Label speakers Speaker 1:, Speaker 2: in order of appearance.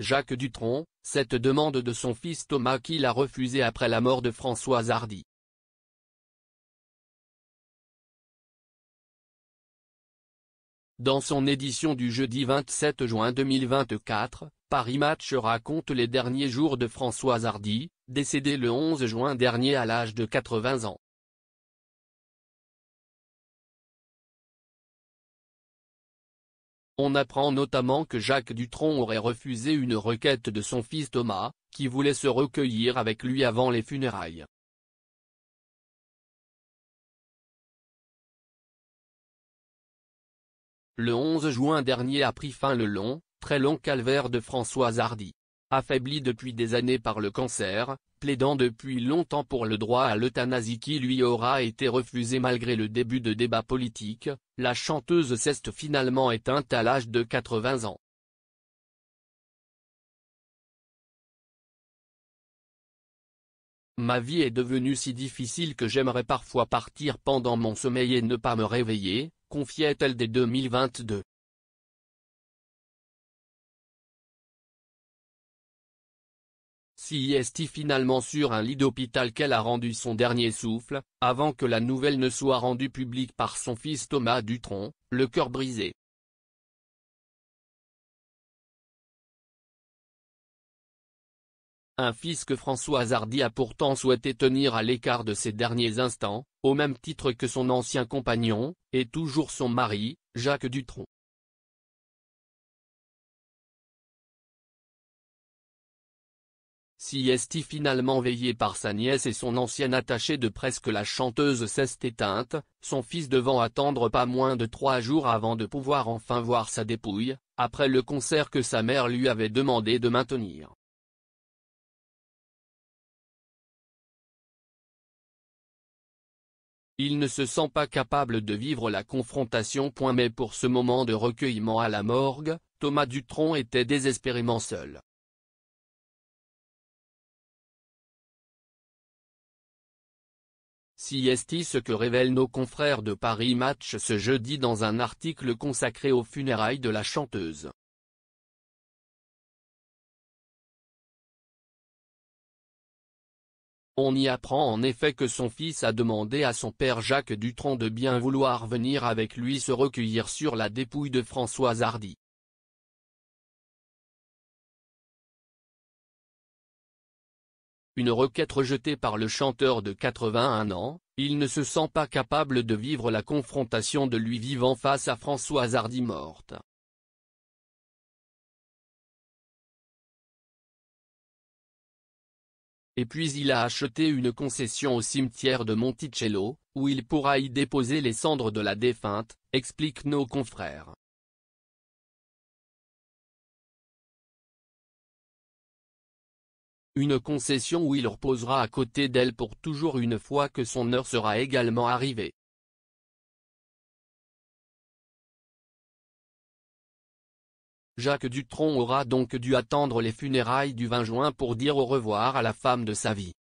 Speaker 1: Jacques Dutronc, cette demande de son fils Thomas qu'il a refusée après la mort de Françoise Hardy. Dans son édition du jeudi 27 juin 2024, Paris
Speaker 2: Match raconte les derniers jours de Françoise Hardy, décédé le 11 juin dernier à
Speaker 1: l'âge de 80 ans. On apprend notamment que Jacques Dutronc aurait refusé une requête de son fils Thomas, qui voulait se recueillir avec lui avant les funérailles. Le 11 juin dernier a pris fin le long, très long calvaire de François
Speaker 2: Hardy affaibli depuis des années par le cancer, plaidant depuis longtemps pour le droit à l'euthanasie qui lui aura été refusé malgré le début de débats politiques, la
Speaker 1: chanteuse ceste finalement éteinte à l'âge de 80 ans. Ma vie est devenue
Speaker 2: si difficile que j'aimerais parfois partir pendant mon sommeil et ne pas me réveiller, confiait-elle
Speaker 1: dès 2022. est-il finalement sur un lit d'hôpital qu'elle a rendu
Speaker 2: son dernier souffle, avant que la nouvelle ne soit rendue publique par son fils Thomas Dutronc,
Speaker 1: le cœur brisé. un fils que François Hardy a pourtant souhaité tenir à
Speaker 2: l'écart de ses derniers instants, au même titre que son ancien compagnon, et toujours son mari,
Speaker 1: Jacques Dutronc. Si Siesti finalement veillé par sa nièce et son ancienne
Speaker 2: attachée de presque la chanteuse s'est éteinte, son fils devant attendre pas moins de trois jours avant de pouvoir enfin voir sa dépouille, après le concert que sa mère lui avait demandé
Speaker 1: de maintenir. Il ne se sent pas capable de vivre la confrontation. Mais pour ce moment de recueillement à la morgue, Thomas Dutronc était désespérément seul. Si est ce que révèlent nos confrères de Paris Match ce jeudi dans un article consacré aux funérailles de la chanteuse. On y apprend en
Speaker 2: effet que son fils a demandé à son père Jacques Dutronc de bien vouloir venir avec lui se
Speaker 1: recueillir sur la dépouille de Françoise Hardy. une requête rejetée par le chanteur
Speaker 2: de 81 ans, il ne se sent pas capable de vivre la confrontation de lui vivant face
Speaker 1: à François Hardy morte. Et puis il a acheté une concession
Speaker 2: au cimetière de Monticello, où il pourra y déposer les cendres de la défunte, expliquent
Speaker 1: nos confrères. une concession où il reposera à côté d'elle pour toujours une fois que son heure sera également arrivée. Jacques Dutronc aura donc dû attendre les funérailles du 20 juin pour dire au revoir à la femme de sa vie.